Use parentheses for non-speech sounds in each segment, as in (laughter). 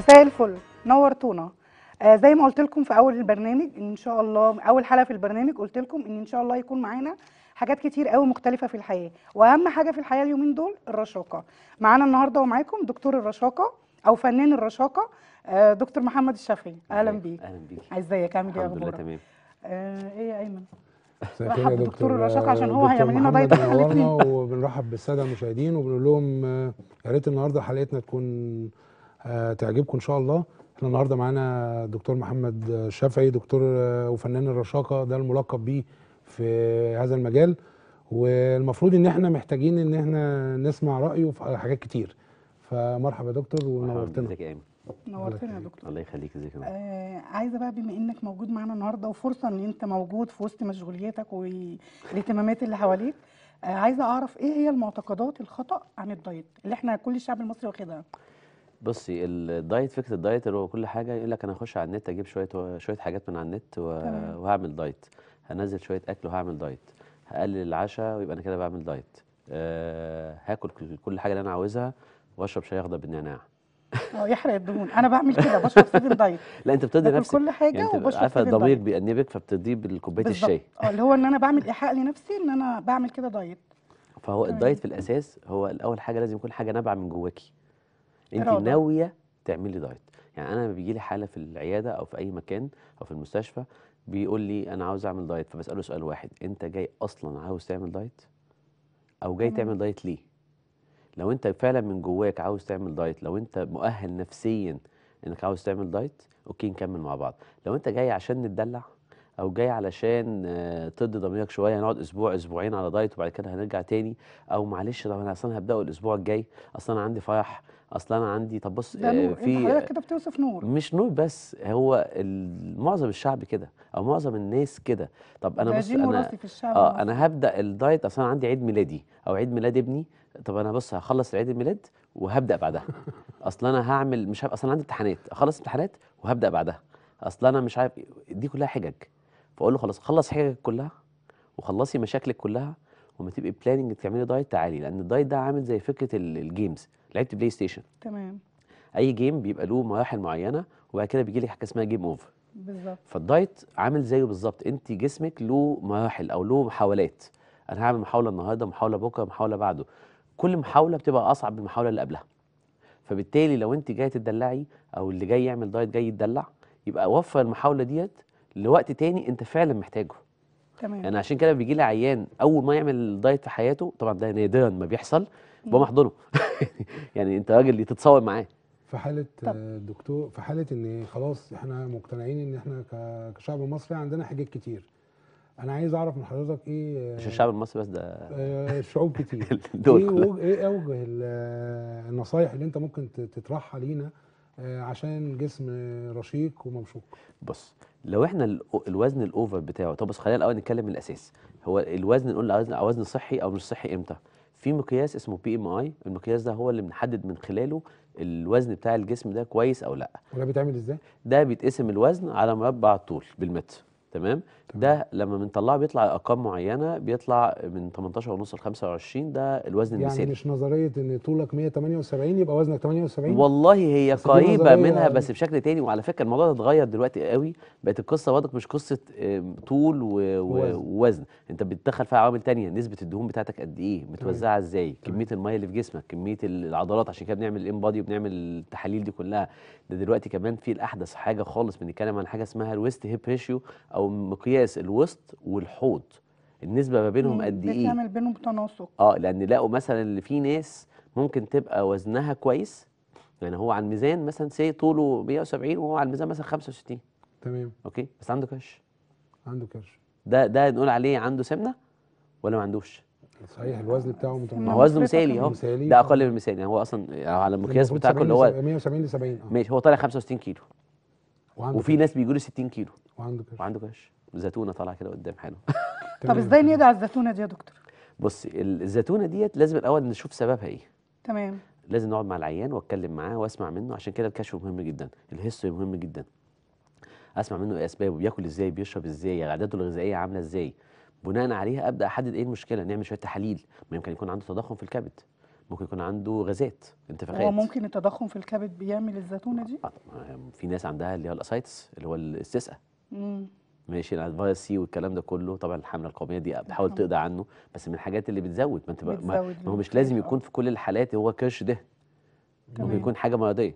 مساء الفل نورتونا آه زي ما قلت لكم في اول البرنامج ان شاء الله اول حلقه في البرنامج قلت لكم ان ان شاء الله يكون معانا حاجات كتير قوي مختلفه في الحياه واهم حاجه في الحياه اليومين دول الرشاقه معانا النهارده ومعاكم دكتور الرشاقه او فنان الرشاقه آه دكتور محمد الشافعي اهلا بيك اهلا بيك ازيك عامل ايه اخبارك الحمد لله تمام آه ايه يا ايمن رحب دكتور الرشاقه عشان هو هيعمل لنا دايت وبنرحب بالساده المشاهدين وبنقول لهم آه، يا ريت النهارده حلقتنا تكون تعجبكم ان شاء الله احنا النهارده معانا دكتور محمد شافعي دكتور وفنان الرشاقه ده الملقب بيه في هذا المجال والمفروض ان احنا محتاجين ان احنا نسمع رايه في حاجات كتير فمرحبا يا دكتور ونورتنا ازيك يا ايمن نورتنا يا دكتور الله يخليك ازيك يا آه عايزه بقى بما انك موجود معانا النهارده وفرصه ان انت موجود في وسط مشغولياتك والاهتمامات اللي حواليك آه عايزه اعرف ايه هي المعتقدات الخطا عن الدايت اللي احنا كل الشعب المصري واخدها بصي الدايت فكره الدايت اللي هو كل حاجه يقول لك انا هخش على النت اجيب شويه شويه حاجات من على النت وهعمل دايت هنزل شويه اكل وهعمل دايت هقلل العشاء ويبقى انا كده بعمل دايت أه هاكل كل حاجه اللي انا عاوزها واشرب شاي اخضر بالنعناع اه يحرق الدهون انا بعمل كده بشرب فيدن دايت (laughs) لا انت بتدي نفسك كل حاجه يعني وبشرب عارفه الضمير بيأنبك فبتديه بالكوبايه الشاي اه اللي هو ان انا بعمل ايحاء لنفسي ان انا بعمل كده دايت فهو الدايت في الاساس هو الاول حاجه لازم يكون حاجه نابعه من جواكي انت ناويه تعملي دايت يعني انا لما بيجي لي حاله في العياده او في اي مكان او في المستشفى بيقول لي انا عاوز اعمل دايت فبساله سؤال واحد انت جاي اصلا عاوز تعمل دايت او جاي مم. تعمل دايت ليه لو انت فعلا من جواك عاوز تعمل دايت لو انت مؤهل نفسيا انك عاوز تعمل دايت اوكي نكمل مع بعض لو انت جاي عشان نتدلع او جاي علشان آه، تض ضميرك شويه هنقعد اسبوع اسبوعين على دايت وبعد كده هنرجع تاني او معلش طب انا اصلا هبداه الاسبوع الجاي اصلا انا عندي فرح اصلا انا عندي طب بص آه في حضرتك كده بتوصف نور مش نور بس هو معظم الشعب كده او معظم الناس كده طب انا بص انا اه انا هبدا الدايت اصلا عندي عيد ميلادي او عيد ميلاد ابني طب انا بص هخلص عيد الميلاد وهبدا بعدها اصلا انا هعمل مش هب... اصلا عندي امتحانات اخلص امتحانات وهبدا بعدها اصلا انا مش عارف دي كلها حجج فاقول له خلاص خلص حاجتك كلها وخلصي مشاكلك كلها وما تبقي بلاننج تعملي دايت تعالي لان الدايت ده عامل زي فكره الجيمز لعبت بلاي ستيشن تمام اي جيم بيبقى له مراحل معينه وبعد كده بيجي لك حاجه اسمها جيم اوفر بالظبط فالدايت عامل زيه بالظبط انت جسمك له مراحل او له محاولات انا هعمل محاوله النهارده محاوله بكره محاوله بعده كل محاوله بتبقى اصعب من المحاوله اللي قبلها فبالتالي لو انت جايه تدلعي او اللي جاي يعمل دايت جاي يتدلع يبقى وفر المحاوله ديت لوقت تاني انت فعلا محتاجه تمام يعني عشان كده بيجي لي عيان اول ما يعمل دايت في حياته طبعا ده نادرا ما بيحصل بمحضنه (laughs) يعني انت راجل تتصور معاه في حاله طب. في حاله ان خلاص احنا مقتنعين ان احنا كشعب مصري عندنا حاجات كتير انا عايز اعرف من حضرتك ايه مش الشعب المصري بس ده آه، شعوب كتير (laughs) ايه اوجه إيه النصايح اللي انت ممكن تطرحها لينا آه، عشان جسم رشيق وممشوق بص لو احنا الوزن الاوفر بتاعه طب بس خلينا الاول نتكلم من الاساس هو الوزن نقول وزن صحي او مش صحي امتى في مقياس اسمه بي ام اي المقياس ده هو اللي بنحدد من خلاله الوزن بتاع الجسم ده كويس او لا وده بيتعمل ازاي ده بيتقسم الوزن على مربع الطول بالمتر تمام ده لما بنطلعه بيطلع ارقام معينه بيطلع من 18 ونص ل 25 ده الوزن يعني المثالي يعني مش نظريه ان طولك 178 يبقى وزنك 78 والله هي قريبه منها بس يعني. بشكل تاني وعلى فكره الموضوع ده اتغير دلوقتي قوي بقت القصه برضك مش قصه طول ووزن انت بتدخل فيها عوامل تانية نسبه الدهون بتاعتك قد ايه متوزعه ازاي كميه الميه اللي في جسمك كميه العضلات عشان كده بنعمل الام بادي وبنعمل التحاليل دي كلها ده دلوقتي كمان في الاحدث حاجه خالص بنتكلم عن حاجه اسمها الويست هيب ريشيو او مقياس مقياس الوسط والحوض النسبه ما بينهم قد ايه بتعمل بينهم تناسق اه لان لقوا مثلا اللي في ناس ممكن تبقى وزنها كويس يعني هو على الميزان مثلا سي طوله 170 وهو على الميزان مثلا 65 تمام اوكي بس عنده كرش عنده كرش ده ده نقول عليه عنده سمنه ولا ما عندوش صحيح الوزن بتاعه متناسق ما هو وزنه مثالي اهو ده اقل من المثالي يعني هو اصلا يعني على المقياس بتاعه اللي هو 170 ل 70 ماشي هو طالع 65 كيلو وفي كرش. ناس بيجوا له 60 كيلو وعنده كرش وعنده كرش زتونه طالعه كده قدام حاله (laughs) طب ازاي ندع الزتونه دي يا دكتور بصي الزتونه ديت لازم الاول نشوف سببها ايه تمام لازم نقعد مع العيان واتكلم معاه واسمع منه عشان كده الكشف مهم جدا الهيستوري مهم جدا اسمع منه ايه اسبابه بياكل ازاي بيشرب ازاي عاداته الغذائيه عامله ازاي بناء عليها ابدا احدد ايه المشكله نعمل شويه تحاليل ممكن يكون عنده تضخم في الكبد ممكن يكون عنده غازات انتفاخات هو ممكن التضخم في الكبد بيعمل الزيتونه دي آه، في ناس عندها اللي هي الاسايتس اللي هو الاستسقاء ماشي الادفايسي والكلام ده كله طبعا الحمله القوميه دي بتحاول تقضي عنه بس من الحاجات اللي بتزود ما انت ما هو مش لازم يكون آه. في كل الحالات هو كرش ده ممكن يكون حاجه مرضيه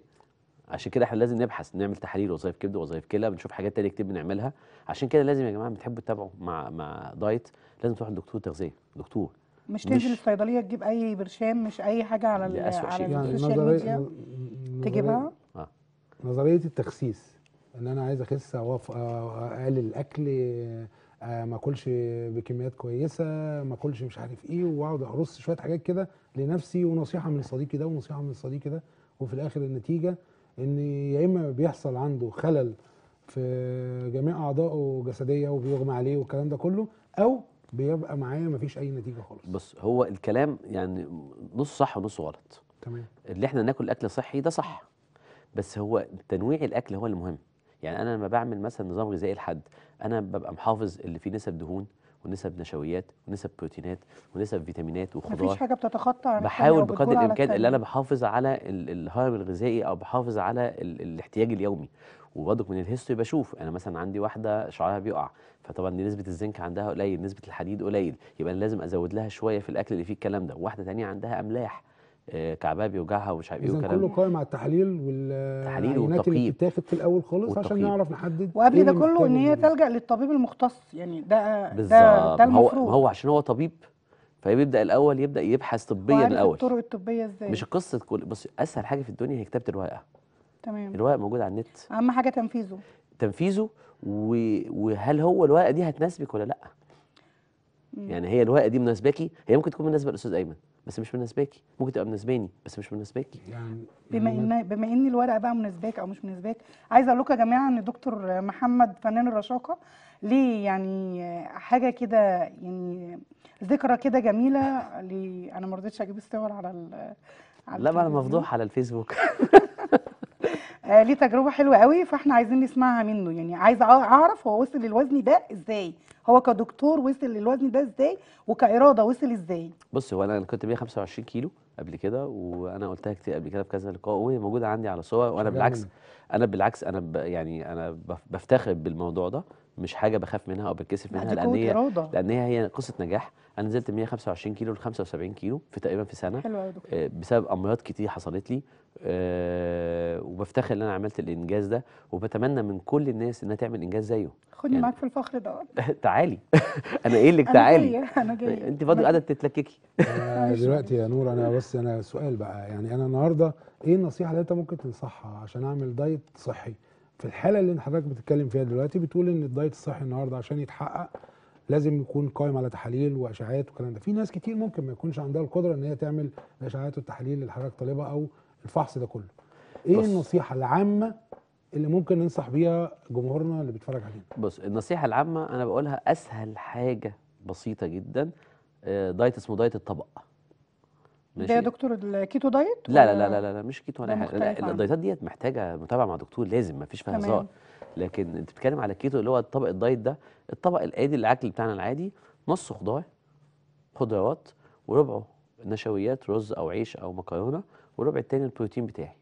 عشان كده احنا لازم نبحث نعمل تحاليل وظائف كبد وظائف كلى بنشوف حاجات تانية كتير بنعملها عشان كده لازم يا جماعه بتحبوا تتابعوا مع مع دايت لازم تروح لدكتور تغذيه دكتور مش تنزل الصيدليه تجيب اي برشام مش اي حاجه على على السوشيال يعني ميديا تجيبها نظريه آه. التخسيس ان انا عايز اخس اقلل الاكل آه، آه، ما اكلش بكميات كويسه ما اكلش مش عارف ايه واقعد ارص شويه حاجات كده لنفسي ونصيحه من صديقي ده ونصيحه من صديقي ده وفي الاخر النتيجه ان يا اما بيحصل عنده خلل في جميع اعضائه جسديه وبيغمى عليه والكلام ده كله او بيبقى معايا فيش اي نتيجه خالص بص هو الكلام يعني نص صح ونص غلط تمام اللي احنا ناكل اكل صحي ده صح بس هو تنويع الاكل هو المهم يعني انا لما بعمل مثلا نظام غذائي لحد انا ببقى محافظ اللي فيه نسب دهون ونسب نشويات ونسب بروتينات ونسب فيتامينات وخضار مفيش حاجه بتتخطى بحاول بقدر الامكان اللي انا بحافظ على الهرم الغذائي او بحافظ على ال الاحتياج اليومي وبرضك من الهيستوري بشوف انا مثلا عندي واحده شعرها بيقع فطبعا نسبه الزنك عندها قليل نسبه الحديد قليل يبقى انا لازم ازود لها شويه في الاكل اللي فيه الكلام ده واحده ثانيه عندها املاح آه، كعبها بيوجعها ومش عارف ايه والكلام كله قائم على التحاليل والتحاليل والتقييم اللي بتتاخد في الاول خالص عشان نعرف نحدد وقبل إيه ده كله ان هي تلجا للطبيب المختص يعني ده ده ده المفروض هو, هو عشان هو طبيب فبيبدا الاول يبدا يبحث طبيا الاول الطرق الطبيه ازاي مش قصه كل بص اسهل حاجه في الدنيا هي كتابه الورقه تمام الورقه موجود على النت اهم حاجه تنفيذه تنفيذه و... وهل هو الورقه دي هتناسبك ولا لا مم. يعني هي الورقه دي مناسباكي هي ممكن تكون مناسبه للاستاذ ايمن بس مش مناسباكي ممكن تبقى مناسباني بس مش مناسباكي يعني بما يعني ان بما ان الورقه بقى مناسباك او مش مناسباك عايزه اقول لكم يا جماعه ان دكتور محمد فنان الرشاقه ليه يعني حاجه كده يعني ذكرى كده جميله لي انا ما رضيتش اجيب الصور على ال... على لا ما انا مفضوح على الفيسبوك (laughs) آه ليه تجربه حلوه قوي فاحنا عايزين نسمعها منه يعني عايزه اعرف هو وصل للوزن ده ازاي هو كدكتور وصل للوزن ده ازاي وكاراده وصل ازاي بص هو انا كنت 125 كيلو قبل كده وانا قلتها كتير قبل كده في كذا لقاء وهي موجوده عندي على صور وانا بالعكس انا بالعكس انا ب يعني انا بفتخر بالموضوع ده مش حاجه بخاف منها او بتكسف منها لان هي لان هي هي قصه نجاح انا نزلت من 125 كيلو ل 75 كيلو في تقريبا في سنه حلو دكتور آه، بسبب امراض كتير حصلت لي آه وبفتخر ان انا عملت الانجاز ده وبتمنى من كل الناس انها تعمل انجاز زيه خدني يعني معاك في الفخر ده (laughs) تعالي (laughs) انا ايه لك تعالي انا جايه انا جايه (laughs) انت فاضل قاعده تتلككي آه، دلوقتي يا نور انا بس انا سؤال بقى يعني انا النهارده ايه النصيحه اللي انت ممكن تنصحها عشان اعمل دايت صحي في الحاله اللي حضرتك بتتكلم فيها دلوقتي بتقول ان الدايت الصحي النهارده عشان يتحقق لازم يكون قائم على تحاليل واشعاعات والكلام ده في ناس كتير ممكن ما يكونش عندها القدره ان هي تعمل الاشعاعات والتحاليل اللي حضرتك طالبها او الفحص ده كله ايه بص. النصيحه العامه اللي ممكن ننصح بيها جمهورنا اللي بيتفرج علينا بص النصيحه العامه انا بقولها اسهل حاجه بسيطه جدا آه، دايت اسمه دايت الطبق ماشي ده يا دكتور الكيتو دايت لا لا لا لا لا, مش كيتو ولا حاجه لا الدايتات ديت محتاجه متابعه مع دكتور لازم ما فيش فيها هزار لكن انت بتتكلم على الكيتو اللي هو الطبق الدايت ده الطبق العادي الاكل بتاعنا العادي نص خضار خضروات وربعه نشويات رز او عيش او مكرونه والربع التاني البروتين بتاعي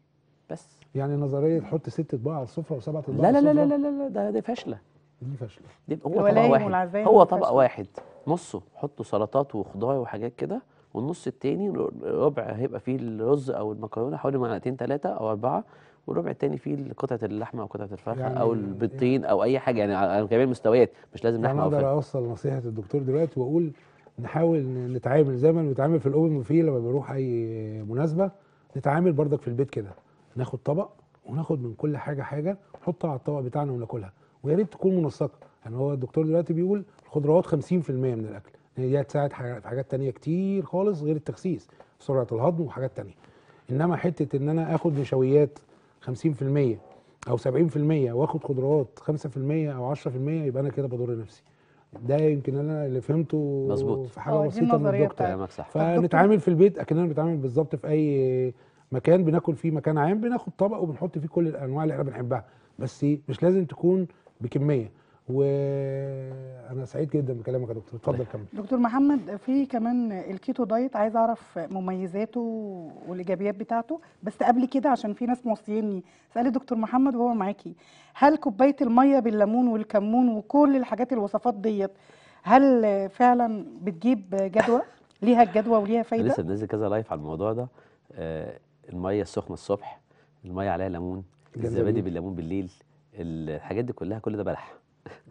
بس يعني نظريه تحط ست اطباق على السفره وسبعه اطباق لا لا لا لا لا لا ده دي فاشله دي فاشله هو طبق واحد هو طبق واحد نصه حطه سلطات وخضار وحاجات كده والنص التاني ربع هيبقى فيه الرز او المكرونه حوالي معلقتين ثلاثه او اربعه والربع التاني فيه قطعه اللحمه او قطعه الفرخه يعني او يعني البيضتين يعني او اي حاجه يعني على جميع المستويات مش لازم يعني لحمه او فرخه انا اقدر اوصل نصيحه الدكتور دلوقتي واقول نحاول نتعامل زي ما بنتعامل في الاوبن وفي لما بروح اي مناسبه نتعامل بردك في البيت كده ناخد طبق وناخد من كل حاجه حاجه نحطها على الطبق بتاعنا وناكلها ويا ريت تكون منسقه يعني هو الدكتور دلوقتي بيقول الخضروات 50% من الاكل هي تساعد في حاجات تانية كتير خالص غير التخسيس سرعه الهضم وحاجات تانية انما حته ان انا اخد نشويات 50% او 70% واخد خضروات 5% او 10% يبقى انا كده بضر نفسي ده يمكن انا اللي فهمته مظبوط في حاجه بسيطه من الدكتور فنتعامل في البيت اكننا بنتعامل بالظبط في اي مكان بناكل فيه مكان عام بناخد طبق وبنحط فيه كل الانواع اللي احنا بنحبها بس مش لازم تكون بكميه وانا سعيد جدا بكلامك يا دكتور اتفضل كمل دكتور محمد في كمان الكيتو دايت عايز اعرف مميزاته والايجابيات بتاعته بس قبل كده عشان في ناس موصيني سالي دكتور محمد وهو معاكي هل كوبايه الميه بالليمون والكمون وكل الحاجات الوصفات ديت هل فعلا بتجيب جدوى (laughs) ليها الجدوى وليها فايده لسه بنزل كذا لايف على الموضوع ده آه الميه السخنه الصبح الميه عليها ليمون الزبادي بالليمون بالليل الحاجات دي كلها كل ده بلح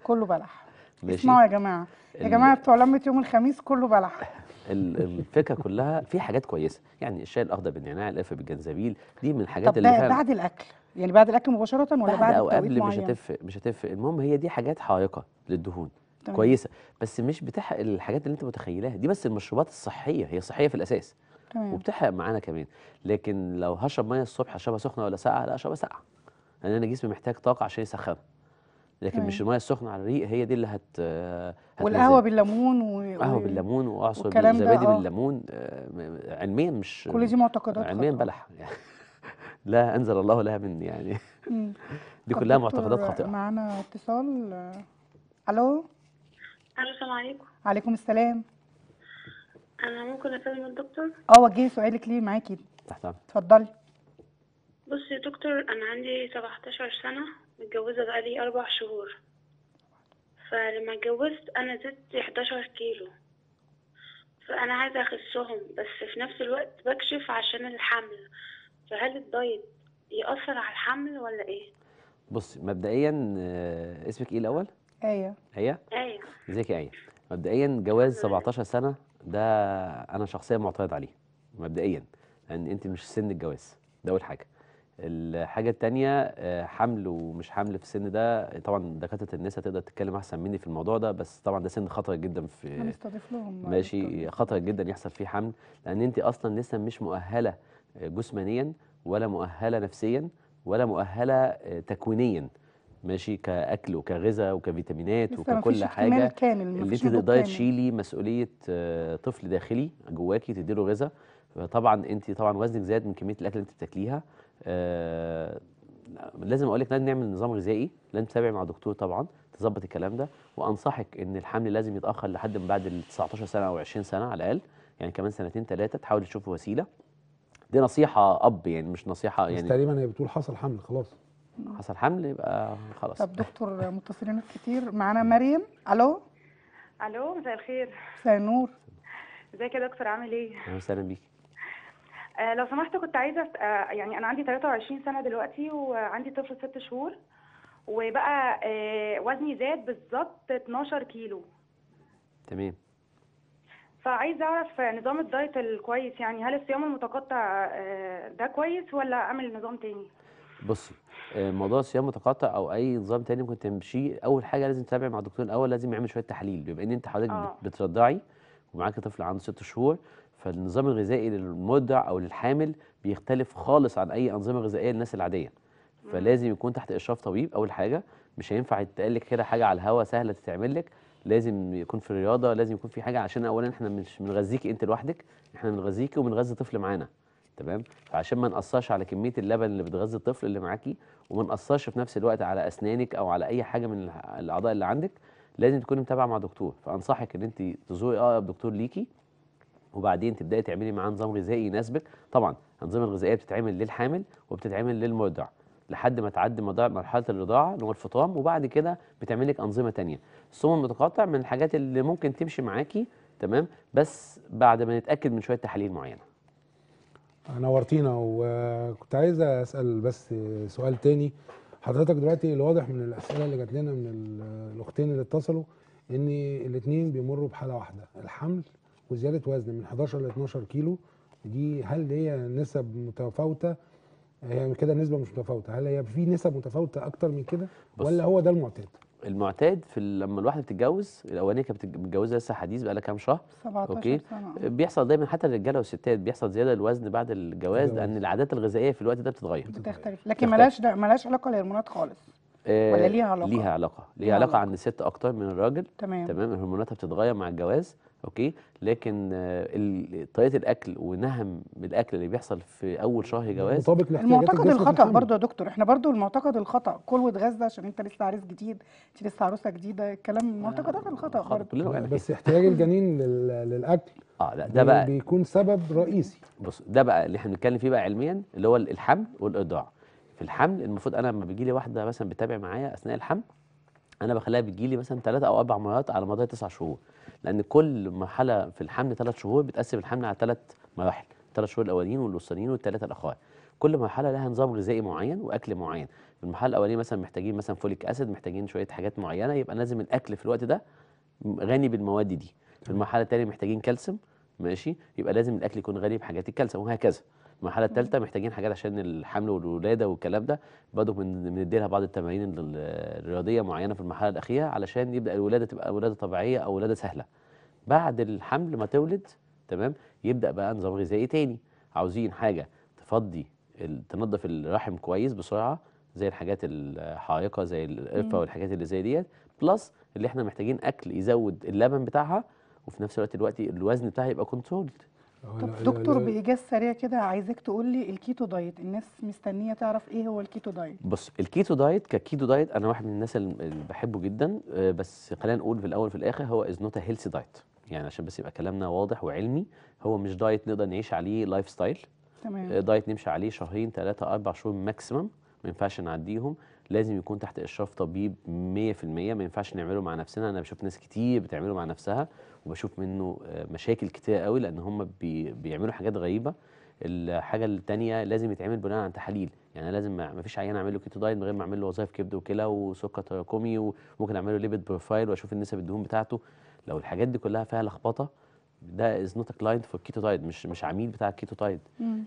كله بلح ماشي. اسمعوا يا جماعه يا جماعه بتوع لمه يوم الخميس كله بلح الفكره كلها في حاجات كويسه يعني الشاي الاخضر بالنعناع القرفه بالجنزبيل دي من الحاجات اللي طب بعد الاكل يعني بعد الاكل مباشره ولا بعد, بعد او قبل مش هتفرق مش هتفرق المهم هي دي حاجات حائقه للدهون تمام. كويسه بس مش بتحقق الحاجات اللي انت متخيلاها دي بس المشروبات الصحيه هي صحيه في الاساس تمام. وبتحرق معانا كمان لكن لو هشرب ميه الصبح هشربها سخنه ولا ساقعه لا اشربها ساقعه لان انا جسمي محتاج طاقه عشان يسخنها لكن مش الميه السخنه على الريق هي دي اللي هت آه، والقهوه بالليمون و... قهوه بالليمون واعصر زبادي آه. بالليمون آه، علميا مش كل دي معتقدات علميا بلح يعني (laughs) لا انزل الله لها مني يعني (laughs) دي كلها معتقدات خاطئه معانا اتصال الو الو السلام عليكم وعليكم السلام انا ممكن اكلم الدكتور اه وجهي سؤالك ليه معاكي تحت اتفضلي بصي يا دكتور انا عندي 17 سنه متجوزة بقالي أربع شهور فلما اتجوزت أنا زدت حداشر كيلو فأنا عايزة أخسهم بس في نفس الوقت بكشف عشان الحمل فهل الدايت يأثر على الحمل ولا إيه؟ بصي مبدئيا آه، اسمك إيه الأول؟ آية آية؟ آية ازيك يا آية؟ مبدئيا جواز 17 سنة ده أنا شخصيا معترض عليه مبدئيا لأن أنت مش سن الجواز ده أول حاجة الحاجة التانية آه، حمل ومش حمل في السن ده طبعا دكاترة النساء تقدر تتكلم أحسن مني في الموضوع ده بس طبعا ده سن خطر جدا في هنستضيف لهم ماشي خطر جدا يحصل فيه حمل لأن أنت أصلا لسه مش مؤهلة آه، جسمانيا ولا مؤهلة نفسيا ولا مؤهلة آه، تكوينيا ماشي كأكل وكغذاء وكفيتامينات وككل حاجة اللي أنت تقدري تشيلي مسؤولية طفل داخلي جواكي تديله غذاء فطبعا أنت طبعا وزنك زاد من كمية الأكل اللي أنت بتاكليها آه، لازم اقول لك لازم نعمل نظام غذائي لازم تتابعي مع دكتور طبعا تظبط الكلام ده وانصحك ان الحمل لازم يتاخر لحد من بعد ال 19 سنه او 20 سنه على الاقل يعني كمان سنتين ثلاثه تحاول تشوف وسيله دي نصيحه اب يعني مش نصيحه يعني بس تقريبا هي بتقول حصل حمل خلاص حصل حمل يبقى خلاص طب دكتور متصلين كتير معانا مريم الو الو مساء الخير مساء النور ازيك يا دكتور عامل ايه؟ اهلا وسهلا بيكي آه، لو سمحت كنت عايزه آه، يعني انا عندي 23 سنه دلوقتي وعندي طفل ست شهور وبقى آه، وزني زاد بالظبط 12 كيلو تمام فعايزه اعرف نظام الدايت الكويس يعني هل الصيام المتقطع ده كويس ولا اعمل نظام تاني بصي موضوع الصيام المتقطع او اي نظام تاني ممكن تمشيه اول حاجه لازم تتابعي مع الدكتور الاول لازم يعمل شويه تحاليل بما ان انت حضرتك بترضعي ومعاكي طفل عنده ست شهور فالنظام الغذائي للمرضع او للحامل بيختلف خالص عن اي انظمه غذائيه للناس العاديه فلازم يكون تحت اشراف طبيب اول حاجه مش هينفع يتقال لك كده حاجه على الهوا سهله تتعمل لك لازم يكون في رياضه لازم يكون في حاجه عشان اولا احنا مش بنغذيكي انت لوحدك احنا بنغذيكي وبنغذي طفل معانا تمام فعشان ما نقصرش على كميه اللبن اللي بتغذي الطفل اللي معاكي وما نقصرش في نفس الوقت على اسنانك او على اي حاجه من الاعضاء اللي عندك لازم تكوني متابعه مع دكتور فانصحك ان انت تزوري اقرب دكتور ليكي وبعدين تبداي تعملي معاه نظام غذائي يناسبك طبعا الانظمه الغذائيه بتتعمل للحامل وبتتعمل للمرضع لحد ما تعدي مرحله الرضاعه اللي هو الفطام وبعد كده بتعمل لك انظمه ثانيه الصوم المتقطع من الحاجات اللي ممكن تمشي معاكي تمام بس بعد ما نتاكد من شويه تحاليل معينه نورتينا وكنت عايز اسال بس سؤال تاني حضرتك دلوقتي الواضح من الاسئله اللي جات لنا من الاختين اللي اتصلوا ان الاثنين بيمروا بحاله واحده الحمل وزياده وزن من 11 ل 12 كيلو دي هل هي نسب متفاوته هي يعني كده نسبه مش متفاوته هل هي في نسب متفاوته اكتر من كده ولا هو ده المعتاد المعتاد في لما الواحده بتتجوز الاولانيه كانت متجوزه لسه حديث بقى لها كام شهر 17 اوكي سنة. بيحصل دايما حتى الرجاله والستات بيحصل زياده الوزن بعد الجواز لان العادات الغذائيه في الوقت ده بتتغير بتختلف لكن ملاش ملاش علاقه بالهرمونات خالص آه، ولا ليها علاقه ليها علاقه ليها علاقه عند الست اكتر من الراجل تمام تمام هرموناتها بتتغير مع الجواز اوكي لكن آه، طريقه الاكل ونهم الاكل اللي بيحصل في اول شهر جواز مطابق المعتقد الخطا برضه يا دكتور احنا برضه المعتقد الخطا كل وتغذى عشان انت لسه عريس جديد انت لسه عروسه جديده الكلام معتقدات الخطا برضه بس احتياج (laughs) الجنين للاكل اه لا ده بقى بيكون سبب رئيسي بص ده بقى اللي احنا بنتكلم فيه بقى علميا اللي هو الحمل والارضاع في الحمل المفروض انا لما بيجي لي واحده مثلا بتتابع معايا اثناء الحمل انا بخليها بتجيلي مثلا ثلاث او اربع مرات على مدار تسع شهور لان كل مرحله في الحمل ثلاث شهور بتقسم الحمل على ثلاث مراحل الثلاث شهور الاولين والوسطانيين والثلاثه الاخرين كل مرحله لها نظام غذائي معين واكل معين في المرحله الاوليه مثلا محتاجين مثلا فوليك اسيد محتاجين شويه حاجات معينه يبقى لازم الاكل في الوقت ده غني بالمواد دي في المرحله الثانيه محتاجين كالسيوم ماشي يبقى لازم الاكل يكون غني بحاجات الكالسيوم وهكذا المرحله الثالثه محتاجين حاجات عشان الحمل والولاده والكلام ده برضه بندي لها بعض التمارين الرياضيه معينه في المرحله الاخيره علشان يبدا الولاده تبقى ولاده طبيعيه او ولاده سهله بعد الحمل ما تولد تمام يبدا بقى نظام غذائي تاني عاوزين حاجه تفضي تنظف الرحم كويس بسرعه زي الحاجات الحائقه زي القرفه والحاجات اللي زي ديت بلس اللي احنا محتاجين اكل يزود اللبن بتاعها وفي نفس الوقت الوقت الوزن بتاعها يبقى كنترولد طب دكتور بايجاز سريع كده عايزك تقول لي الكيتو دايت الناس مستنيه تعرف ايه هو الكيتو دايت بص الكيتو دايت ككيتو دايت انا واحد من الناس اللي بحبه جدا آه، بس خلينا نقول في الاول في الاخر هو از نوت هيلثي دايت يعني عشان بس يبقى كلامنا واضح وعلمي هو مش دايت نقدر نعيش عليه لايف ستايل تمام دايت آه، نمشي عليه شهرين ثلاثه اربع شهور ماكسيمم ما ينفعش نعديهم لازم يكون تحت اشراف طبيب 100% ما ينفعش نعمله مع نفسنا انا بشوف ناس كتير بتعمله مع نفسها وبشوف منه آه، مشاكل كتير قوي لان هم بي بيعملوا حاجات غريبه الحاجه الثانيه لازم يتعمل بناء على تحاليل يعني لازم ما فيش عيان اعمل له كيتو دايت من غير ما اعمل له وظائف كبد وكلى وسكر تراكمي وممكن اعمل له ليبيد بروفايل واشوف النسب الدهون بتاعته لو الحاجات دي كلها فيها لخبطه ده از نوت كلاينت فور كيتو دايت مش مش عميل بتاع الكيتو دايت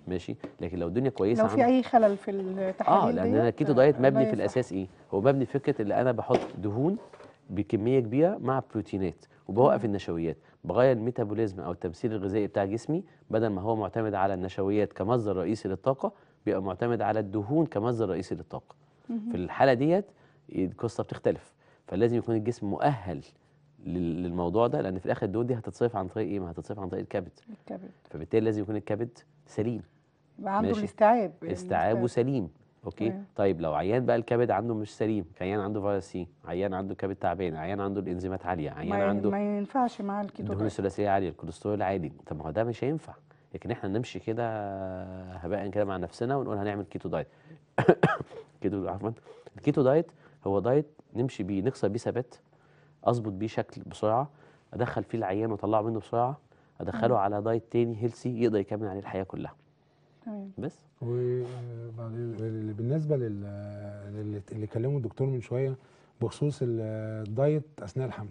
ماشي لكن لو الدنيا كويسه لو في اي خلل في التحاليل اه لان انا الكيتو دايت مبني في الاساس ايه هو مبني فكره اللي انا بحط دهون بكميه كبيره مع بروتينات وبوقف النشويات بغير الميتابوليزم او التمثيل الغذائي بتاع جسمي بدل ما هو معتمد على النشويات كمصدر رئيسي للطاقه بيبقى معتمد على الدهون كمصدر رئيسي للطاقه في الحاله ديت القصه بتختلف فلازم يكون الجسم مؤهل للموضوع ده لان في الاخر الدهون دي هتتصرف عن طريق ايه ما هتتصرف عن طريق الكبد الكبد فبالتالي لازم يكون الكبد سليم عنده الاستيعاب استيعابه سليم اوكي مم. طيب لو عيان بقى الكبد عنده مش سليم عيان عنده فيروس سي عيان عنده كبد تعبان عيان عنده الانزيمات عاليه عيان ما عنده ما ينفعش معاه الكيتو الدهون الثلاثيه عاليه الكوليسترول عالي طب ما هو ده مش هينفع لكن احنا نمشي كده هباء كده مع نفسنا ونقول هنعمل كيتو دايت (coughs) كيتو عفوا الكيتو دايت هو دايت نمشي بيه نكسر بيه ثبات اظبط بيه شكل بسرعه ادخل فيه العيان واطلعه منه بسرعه ادخله على دايت تاني هيلسي يقدر يكمل عليه الحياه كلها بس وبالنسبه اللي كلمه الدكتور من شويه بخصوص الدايت اثناء الحمل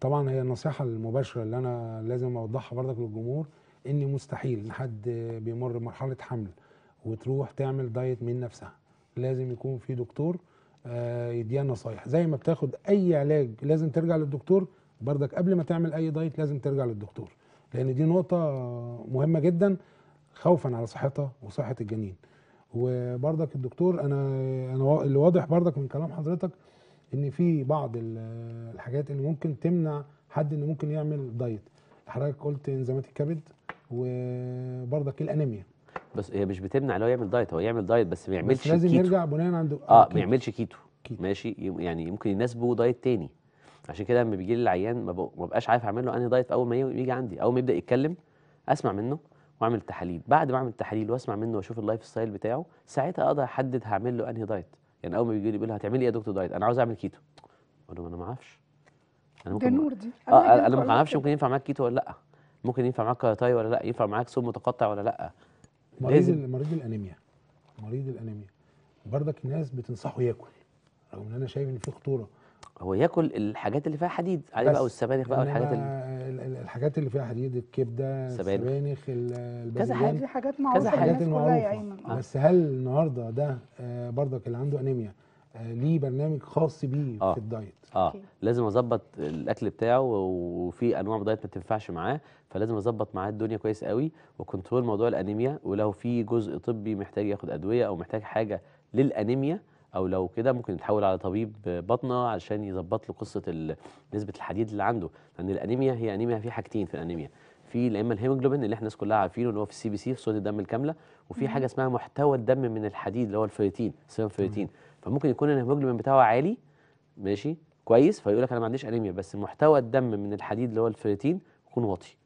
طبعا هي النصيحه المباشره اللي انا لازم اوضحها برضك للجمهور ان مستحيل ان حد بيمر بمرحله حمل وتروح تعمل دايت من نفسها لازم يكون في دكتور آه، يديها نصايح زي ما بتاخد اي علاج لازم ترجع للدكتور بردك قبل ما تعمل اي دايت لازم ترجع للدكتور لان دي نقطه مهمه جدا خوفا على صحتها وصحه الجنين وبرضك الدكتور انا انا اللي واضح برضك من كلام حضرتك ان في بعض الحاجات اللي ممكن تمنع حد انه ممكن يعمل دايت حضرتك قلت انزيمات الكبد وبرضك الانيميا بس هي مش بتمنع لو يعمل دايت هو يعمل دايت بس ما يعملش بس لازم يرجع بناء عند آه،, اه ما يعملش كيتو. كيتو ماشي يعني يمكن يناسبه دايت تاني عشان كده لما بيجي لي العيان ما بقاش عارف اعمل له انهي دايت اول ما يجي عندي اول ما يبدا يتكلم اسمع منه واعمل تحاليل بعد ما اعمل تحاليل واسمع منه واشوف اللايف ستايل بتاعه ساعتها اقدر احدد هعمل له انهي دايت يعني اول ما بيجي لي بيقول هتعمل ايه يا دكتور دايت انا عاوز اعمل كيتو اقول له انا ما اعرفش انا ممكن النور دي اه انا ما اعرفش ممكن ينفع معاك كيتو ولا لا ممكن ينفع معاك كاراتاي ولا لا ينفع معاك صوم متقطع ولا لا مريض مريض الانيميا مريض الانيميا بردك ناس بتنصحه ياكل رغم ان انا شايف ان في خطوره هو ياكل الحاجات اللي فيها حديد عليه بقى والسبانخ بقى والحاجات اللي الحاجات اللي فيها حديد الكبده السبانخ, السبانخ كذا حاجه دي حاجات معروفه كذا حاجات معروفه آه. بس هل النهارده ده آه برضك اللي عنده انيميا آه ليه برنامج خاص بيه آه. في الدايت اه okay. لازم اظبط الاكل بتاعه وفي انواع دايت ما تنفعش معاه فلازم اظبط معاه الدنيا كويس قوي وكنترول موضوع الانيميا ولو في جزء طبي محتاج ياخد ادويه او محتاج حاجه للانيميا او لو كده ممكن يتحول على طبيب بطنه علشان يظبط له قصه نسبه الحديد اللي عنده لان يعني الانيميا هي انيميا في حاجتين في الانيميا في لا اما الهيموجلوبين اللي احنا الناس كلها عارفينه اللي هو في السي بي سي في صوره الدم الكامله وفي حاجه اسمها محتوى الدم من الحديد اللي هو الفريتين سيرم فيروتين فممكن يكون الهيموجلوبين بتاعه عالي ماشي كويس فيقول لك انا ما عنديش انيميا بس محتوى الدم من الحديد اللي هو الفريتين يكون واطي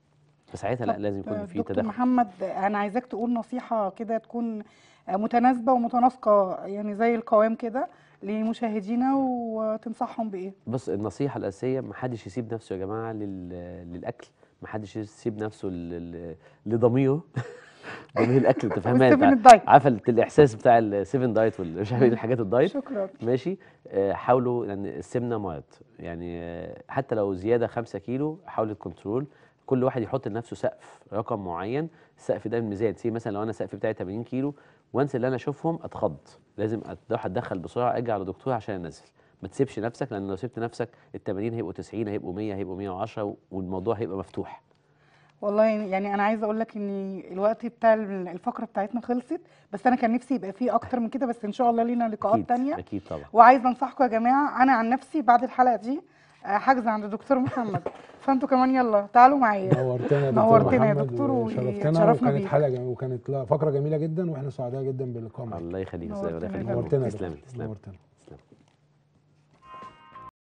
فساعتها لا لازم يكون في تدخل دكتور محمد انا عايزاك تقول نصيحه كده تكون متناسبه ومتناسقه يعني زي القوام كده لمشاهدينا وتنصحهم بايه؟ بص النصيحه الاساسيه ما حدش يسيب نفسه يا جماعه للاكل ما حدش يسيب نفسه لضميره (laughs) ضمير الاكل انت فاهمها عارفه الاحساس بتاع السيفن دايت مش عارف إيه الحاجات الدايت شكرا ماشي آه، حاولوا لان يعني السمنه مرض يعني آه، حتى لو زياده 5 كيلو حاولوا الكنترول كل واحد يحط لنفسه سقف رقم معين السقف ده بالميزان سي مثلا لو انا سقفي بتاعي 80 كيلو وانس اللي انا اشوفهم اتخض لازم اروح اتدخل بسرعه اجي على دكتور عشان انزل ما تسيبش نفسك لان لو سبت نفسك ال 80 هيبقوا 90 هيبقوا 100 هيبقوا 110 والموضوع هيبقى مفتوح والله يعني انا عايزه اقول لك ان الوقت بتاع الفقره بتاعتنا خلصت بس انا كان نفسي يبقى فيه اكتر من كده بس ان شاء الله لينا لقاءات تانية اكيد طبعا وعايزه انصحكم يا جماعه انا عن نفسي بعد الحلقه دي حجز عند دكتور محمد فانتوا كمان يلا تعالوا معايا نورتنا نورتنا يا دكتور وشرفتنا وكانت حلقه جميلة وكانت فقره جميله جدا واحنا سعداء جدا معاك الله يخليك الله يخليك نورتنا تسلم تسلم